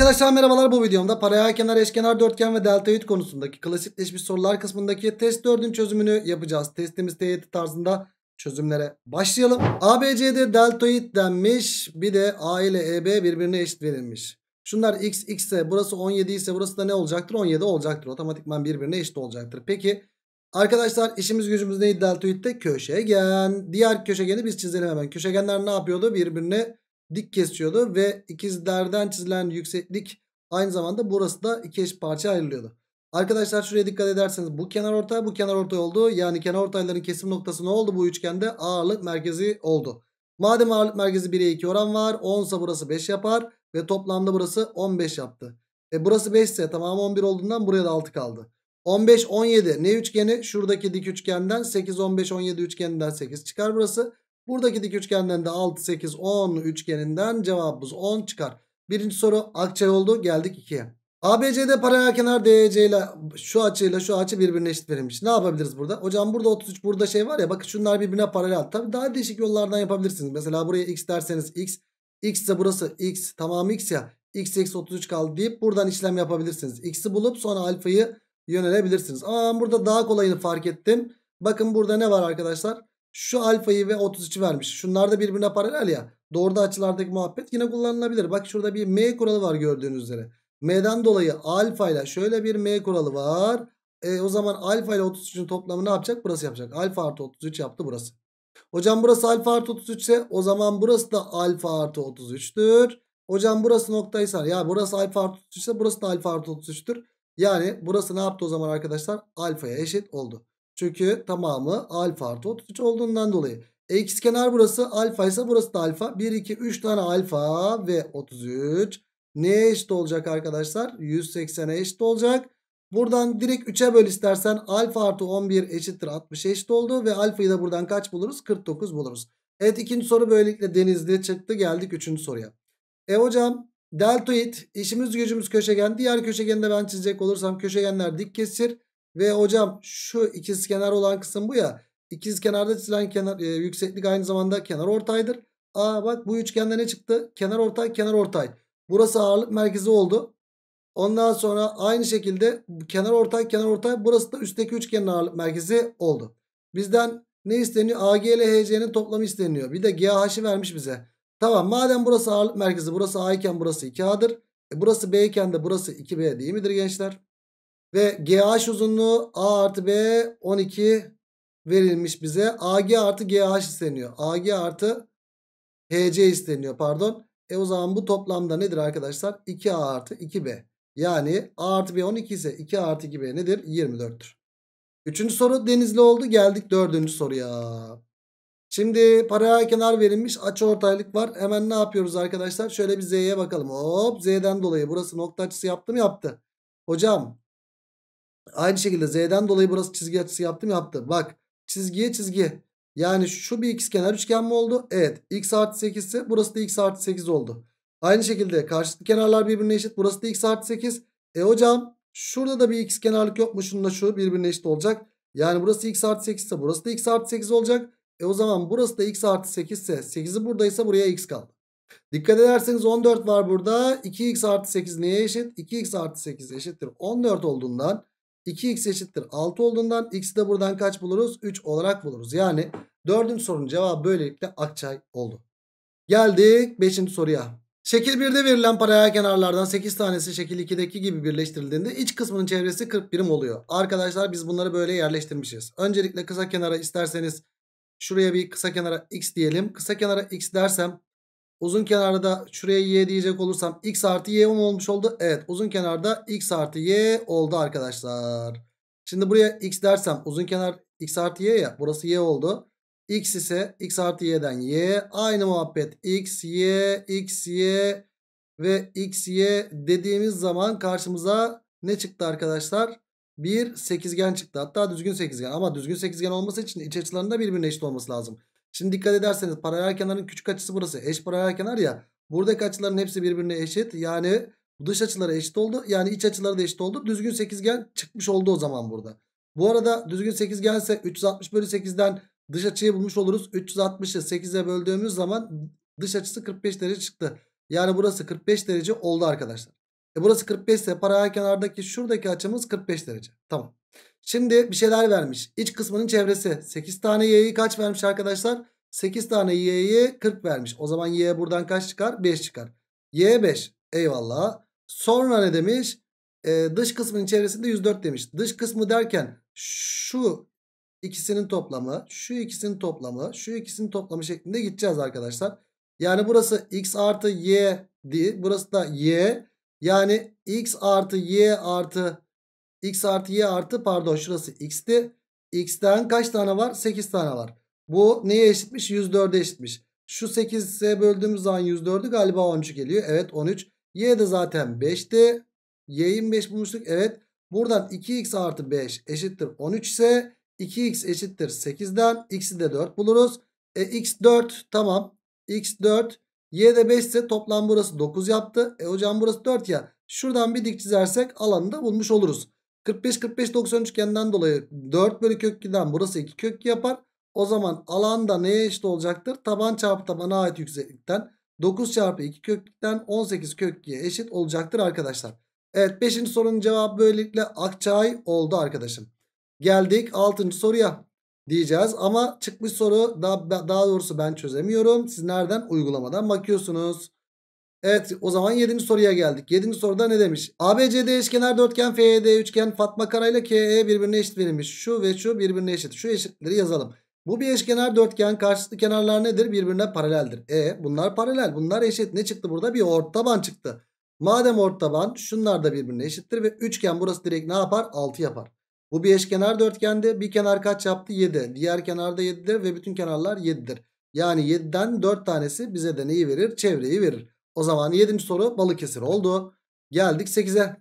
Arkadaşlar merhabalar bu videomda paraya kenar eşkenar dörtgen ve deltoid konusundaki klasikleşmiş sorular kısmındaki test 4'ün çözümünü yapacağız. Testimiz teyit tarzında çözümlere başlayalım. ABC'de deltoid denmiş bir de A ile EB birbirine eşit verilmiş. Şunlar x x ise burası 17 ise burası da ne olacaktır? 17 olacaktır. Otomatikman birbirine eşit olacaktır. Peki arkadaşlar işimiz gücümüz neydi deltoid'de? Köşegen. Diğer köşegeni biz çizelim hemen. Köşegenler ne yapıyordu? Birbirine dik kesiyordu ve ikizlerden çizilen yükseklik aynı zamanda burası da iki eş parça ayrılıyordu. Arkadaşlar şuraya dikkat ederseniz bu kenar ortay bu kenar ortay oldu. Yani kenar ortayların kesim noktası ne oldu bu üçgende? Ağırlık merkezi oldu. Madem ağırlık merkezi 1'e 2 oran var 10 ise burası 5 yapar ve toplamda burası 15 yaptı. E burası 5 ise tamamı 11 olduğundan buraya da 6 kaldı. 15 17 ne üçgeni? Şuradaki dik üçgenden 8 15 17 üçgeninden 8 çıkar burası. Buradaki dik üçgenden de 6, 8, 10 üçgeninden cevabımız 10 çıkar. Birinci soru akçay oldu. Geldik 2'ye. ABC'de paralel kenar DC ile şu açıyla şu açı birbirine eşit verilmiş. Ne yapabiliriz burada? Hocam burada 33 burada şey var ya bakın şunlar birbirine paralel. Tabi daha değişik yollardan yapabilirsiniz. Mesela buraya x derseniz x. X ise burası x tamam x ya. x x 33 kaldı deyip buradan işlem yapabilirsiniz. X'i bulup sonra alfayı yönelebilirsiniz. Ama ben burada daha kolayını fark ettim. Bakın burada ne var arkadaşlar? Şu alfayı ve 33'ü vermiş. Şunlar da birbirine paralel ya. Doğruda açılardaki muhabbet yine kullanılabilir. Bak şurada bir M kuralı var gördüğünüz üzere. M'den dolayı alfa ile şöyle bir M kuralı var. E, o zaman alfa ile 33'ün toplamı ne yapacak? Burası yapacak. Alfa artı 33 yaptı burası. Hocam burası alfa artı 33 ise o zaman burası da alfa artı 33'tür. Hocam burası noktaysa ya burası alfa artı 33 ise burası da alfa artı 33'tür. Yani burası ne yaptı o zaman arkadaşlar? Alfaya eşit oldu. Çünkü tamamı alfa artı 33 olduğundan dolayı. X kenar burası alfa ise burası da alfa. 1, 2, 3 tane alfa ve 33. Neye eşit olacak arkadaşlar? 180'e eşit olacak. Buradan direkt 3'e böl istersen alfa artı 11 eşittir 60 eşit oldu. Ve alfayı da buradan kaç buluruz? 49 buluruz. Evet ikinci soru böylelikle denizli çıktı. Geldik üçüncü soruya. E hocam deltoid işimiz gücümüz köşegen. Diğer köşegeni de ben çizecek olursam köşegenler dik kesir. Ve hocam şu ikiz kenar olan kısım bu ya. İkiz kenarda çizilen kenar, e, yükseklik aynı zamanda kenar ortaydır. Aa bak bu üçgende ne çıktı? Kenar ortay, kenar ortay. Burası ağırlık merkezi oldu. Ondan sonra aynı şekilde kenar ortay, kenar ortay. Burası da üstteki üçgenin ağırlık merkezi oldu. Bizden ne isteniyor? AG ile HC'nin toplamı isteniyor. Bir de GH'i vermiş bize. Tamam madem burası ağırlık merkezi, burası A iken burası 2A'dır. E burası B iken de burası 2B değil midir gençler? Ve GH uzunluğu A artı B 12 verilmiş bize. AG artı GH isteniyor. AG artı HC isteniyor pardon. E o zaman bu toplamda nedir arkadaşlar? 2A artı 2B. Yani A artı B 12 ise 2 artı 2B nedir? 24'tür. Üçüncü soru denizli oldu. Geldik dördüncü soruya. Şimdi paralel kenar verilmiş açı ortaylık var. Hemen ne yapıyoruz arkadaşlar? Şöyle bir Z'ye bakalım. Hop Z'den dolayı burası nokta açısı yaptım, Yaptı. Hocam Aynı şekilde z'den dolayı burası çizgi açısı yaptım yaptı. Bak çizgiye çizgi. Yani şu bir x ikizkenar üçgen mi oldu? Evet. X artı 8 ise burası da x artı 8 oldu. Aynı şekilde karşılıklı kenarlar birbirine eşit. Burası da x artı 8. E hocam şurada da bir x kenarlık yok mu? Şununla şu birbirine eşit olacak. Yani burası x artı 8 ise burası da x artı 8 olacak. E o zaman burası da x artı 8 ise 8'i buradaysa buraya x kaldı. Dikkat ederseniz 14 var burada. 2x artı 8 neye eşit? 2x artı 8 eşittir 14 olduğundan 2x eşittir 6 olduğundan x'i de buradan kaç buluruz? 3 olarak buluruz. Yani dördüncü sorunun cevabı böylelikle Akçay oldu. Geldik 5. soruya. Şekil 1'de verilen paraya kenarlardan 8 tanesi şekil 2'deki gibi birleştirildiğinde iç kısmının çevresi 40 birim oluyor. Arkadaşlar biz bunları böyle yerleştirmişiz. Öncelikle kısa kenara isterseniz şuraya bir kısa kenara x diyelim. Kısa kenara x dersem Uzun kenarda şuraya y diyecek olursam x artı y 10 olmuş oldu. Evet uzun kenarda x artı y oldu arkadaşlar. Şimdi buraya x dersem uzun kenar x artı y ya burası y oldu. X ise x artı y'den y. Aynı muhabbet x, y, x, y ve x, y dediğimiz zaman karşımıza ne çıktı arkadaşlar? Bir sekizgen çıktı. Hatta düzgün sekizgen ama düzgün sekizgen olması için iç açılarında birbirine eşit olması lazım. Şimdi dikkat ederseniz paralel kenarın küçük açısı burası. Eş paralel kenar ya. Buradaki açıların hepsi birbirine eşit. Yani dış açıları eşit oldu. Yani iç açıları da eşit oldu. Düzgün sekizgen çıkmış oldu o zaman burada. Bu arada düzgün sekizgense 360 bölü 8'den dış açıyı bulmuş oluruz. 360'ı 8'e böldüğümüz zaman dış açısı 45 derece çıktı. Yani burası 45 derece oldu arkadaşlar. E burası 45 ise paralel kenardaki şuradaki açımız 45 derece. Tamam. Şimdi bir şeyler vermiş. İç kısmının çevresi. 8 tane y'yi kaç vermiş arkadaşlar? 8 tane y'ye 40 vermiş. O zaman y buradan kaç çıkar? 5 çıkar. y 5. Eyvallah. Sonra ne demiş? Ee, dış kısmının çevresinde 104 demiş. Dış kısmı derken şu ikisinin toplamı, şu ikisinin toplamı, şu ikisinin toplamı şeklinde gideceğiz arkadaşlar. Yani burası x artı y değil. Burası da y. Yani x artı y artı X artı y artı pardon şurası x'ti. X'ten kaç tane var? 8 tane var. Bu neye eşitmiş? 104'e eşitmiş. Şu 8'e böldüğümüz zaman 104'ü galiba 13 geliyor. Evet 13. Y de zaten 5'ti. Y'yi 5 bulmuştuk. Evet. Buradan 2x artı 5 eşittir 13 ise 2x eşittir 8'den x'i de 4 buluruz. E, x 4 tamam. x 4 y de 5 ise toplam burası 9 yaptı. E hocam burası 4 ya. Şuradan bir dik çizersek alanı da bulmuş oluruz. 45 45 90 üçgenden dolayı 4 bölü kök 2'den burası 2 kök yapar. O zaman alanda da neye eşit olacaktır? Taban çarpı tabana ait yükseklikten 9 çarpı 2 kökten 18 kök 2'ye eşit olacaktır arkadaşlar. Evet 5. sorunun cevabı böylelikle Akçay oldu arkadaşım. Geldik 6. soruya diyeceğiz ama çıkmış soru daha, daha doğrusu ben çözemiyorum. Siz nereden uygulamadan bakıyorsunuz. Evet o zaman 7. soruya geldik. 7. soruda ne demiş? ABCD eşkenar dörtgen FED üçgen Fatma Kara ile KE birbirine eşit verilmiş. Şu ve şu birbirine eşit. Şu eşitleri yazalım. Bu bir eşkenar dörtgen karşılıklı kenarlar nedir? Birbirine paraleldir. E bunlar paralel bunlar eşit. Ne çıktı burada? Bir ortaban çıktı. Madem ortaban şunlar da birbirine eşittir ve üçgen burası direkt ne yapar? 6 yapar. Bu bir eşkenar dörtgende bir kenar kaç yaptı? 7. Diğer kenarda 7'dir ve bütün kenarlar 7'dir. Yani 7'den 4 tanesi bize de neyi verir? Çevreyi verir. O zaman 7. soru Balıkesir oldu. Geldik 8'e.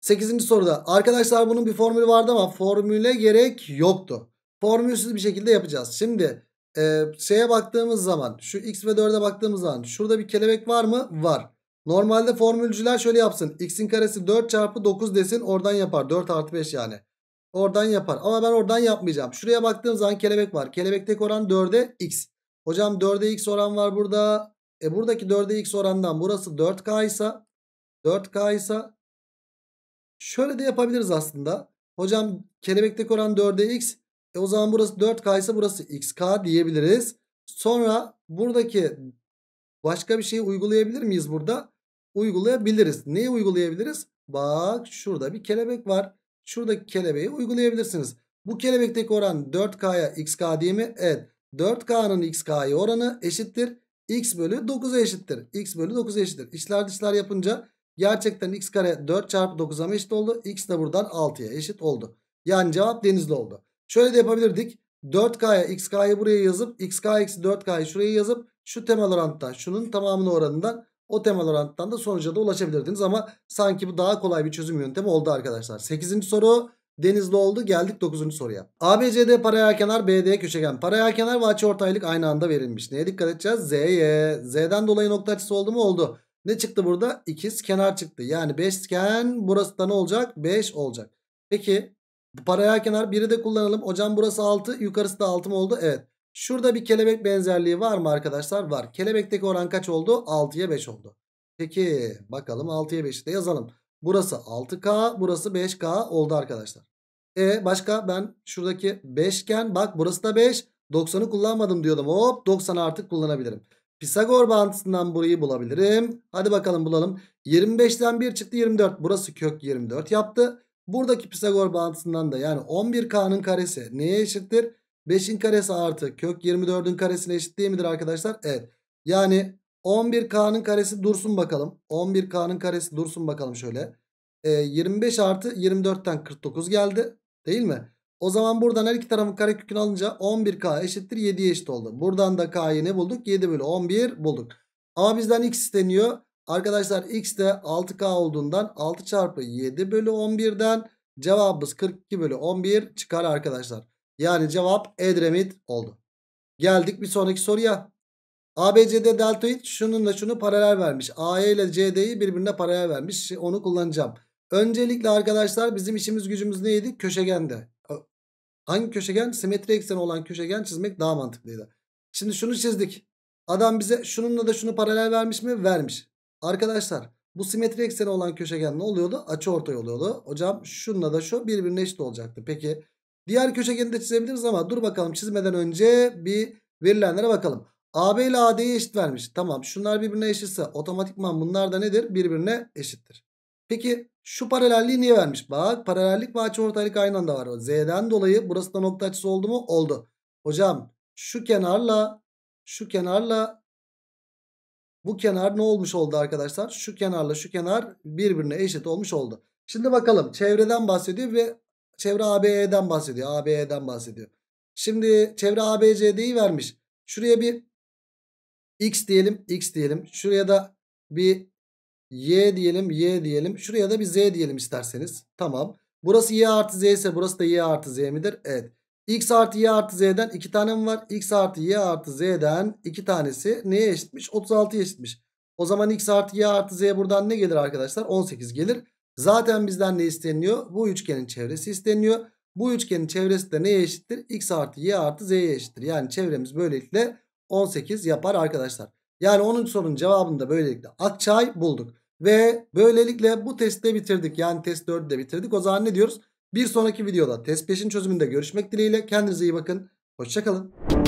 8. soruda arkadaşlar bunun bir formülü vardı ama formüle gerek yoktu. Formülsüz bir şekilde yapacağız. Şimdi e, şeye baktığımız zaman şu x ve 4'e baktığımız zaman şurada bir kelebek var mı? Var. Normalde formülcüler şöyle yapsın. x'in karesi 4 çarpı 9 desin oradan yapar. 4 artı 5 yani. Oradan yapar ama ben oradan yapmayacağım. şuraya baktığım zaman kelebek var. Kelebek tek oran 4'e x. Hocam 4'e x oran var burada. E buradaki 4'e x orandan burası 4k ise 4k ise şöyle de yapabiliriz aslında. Hocam kelebekteki oran 4'e x. E o zaman burası 4k ise burası xk diyebiliriz. Sonra buradaki başka bir şeyi uygulayabilir miyiz burada? Uygulayabiliriz. Neyi uygulayabiliriz? Bak şurada bir kelebek var. Şuradaki kelebeği uygulayabilirsiniz. Bu kelebekteki oran 4K'ya XK diye mi? Evet. 4K'nın XK'ya oranı eşittir x bölü 9'a eşittir. x bölü 9'a eşittir. İçler dışlar yapınca gerçekten x kare 4 çarpı 9'a mı eşit oldu? x de buradan 6'ya eşit oldu. Yani cevap denizli oldu. Şöyle de yapabilirdik. 4K'ya xk'yı buraya yazıp xk eksi 4k'yı şuraya yazıp şu temel orantta şunun tamamını oranından o temel oranttan da sonuca da ulaşabilirdiniz. Ama sanki bu daha kolay bir çözüm yöntemi oldu arkadaşlar. 8. soru Denizli oldu. Geldik 9. soruya. ABCD paralel kenar, BD köşegen. Paralel kenar ve açıortaylık aynı anda verilmiş. Neye dikkat edeceğiz? Z'ye. Z'den dolayı nokta açısı oldu mu? Oldu. Ne çıktı burada? İkiz kenar çıktı. Yani 5 iken burası da ne olacak? 5 olacak. Peki bu paralel kenar 1'i de kullanalım. Hocam burası 6, yukarısı da 6 mı oldu? Evet. Şurada bir kelebek benzerliği var mı arkadaşlar? Var. Kelebekteki oran kaç oldu? 6'ya 5 oldu. Peki bakalım 6'ya 5'i de yazalım. Burası 6K burası 5K oldu arkadaşlar. E başka ben şuradaki beşgen bak burası da 5. 90'ı kullanmadım diyordum. Hop 90'ı artık kullanabilirim. Pisagor bağıntısından burayı bulabilirim. Hadi bakalım bulalım. 25'ten 1 çıktı 24. Burası kök 24 yaptı. Buradaki Pisagor bağıntısından da yani 11K'nın karesi neye eşittir? 5'in karesi artı kök 24'ün karesine eşit değil midir arkadaşlar? Evet. Yani 11K'nın karesi dursun bakalım. 11K'nın karesi dursun bakalım şöyle. E, 25 artı 24'ten 49 geldi. Değil mi? O zaman buradan her iki tarafın karekökünü alınca 11k eşittir 7'ye eşit oldu. Buradan da k'yı ne bulduk? 7 bölü 11 bulduk. Ama bizden x isteniyor. Arkadaşlar x de 6k olduğundan 6 çarpı 7 bölü 11'den cevabımız 42 bölü 11 çıkar arkadaşlar. Yani cevap Edremit oldu. Geldik bir sonraki soruya. ABCD deltoid şununla şunu paralel vermiş. AE ile CD'yi birbirine paralel vermiş. Onu kullanacağım. Öncelikle arkadaşlar bizim işimiz gücümüz neydi? Köşegende. Hangi köşegen? Simetri ekseni olan köşegen çizmek daha mantıklıydı. Şimdi şunu çizdik. Adam bize şununla da şunu paralel vermiş mi? Vermiş. Arkadaşlar bu simetri ekseni olan köşegen ne oluyordu? Açı ortay oluyordu. Hocam şununla da şu birbirine eşit olacaktı. Peki diğer köşegeni de çizebiliriz ama dur bakalım çizmeden önce bir verilenlere bakalım. AB ile AD'ye eşit vermiş. Tamam şunlar birbirine eşitse otomatikman bunlar da nedir? Birbirine eşittir. Peki şu paralelliği niye vermiş? Bak paralellik ve açıortaylık aynı anda var. Z'den dolayı burası da nokta açısı oldu mu? Oldu. Hocam şu kenarla şu kenarla bu kenar ne olmuş oldu arkadaşlar? Şu kenarla şu kenar birbirine eşit olmuş oldu. Şimdi bakalım çevreden bahsediyor ve çevre ABE'den bahsediyor. ABE'den bahsediyor. Şimdi çevre ABCD'yi vermiş. Şuraya bir x diyelim, x diyelim. Şuraya da bir Y diyelim Y diyelim. Şuraya da bir Z diyelim isterseniz. Tamam. Burası Y artı Z ise burası da Y artı Z midir? Evet. X artı Y artı Z'den 2 tane mi var? X artı Y artı Z'den 2 tanesi neye eşitmiş? 36'ya eşitmiş. O zaman X artı Y artı Z buradan ne gelir arkadaşlar? 18 gelir. Zaten bizden ne isteniyor? Bu üçgenin çevresi isteniyor. Bu üçgenin çevresi de neye eşittir? X artı Y artı Z'ye eşittir. Yani çevremiz böylelikle 18 yapar arkadaşlar. Yani 10. sorunun cevabını da böylelikle Akçay bulduk. Ve böylelikle bu testi de bitirdik. Yani test 4'ü de bitirdik. O zaman ne diyoruz? Bir sonraki videoda test 5'in çözümünde görüşmek dileğiyle. Kendinize iyi bakın. Hoşçakalın.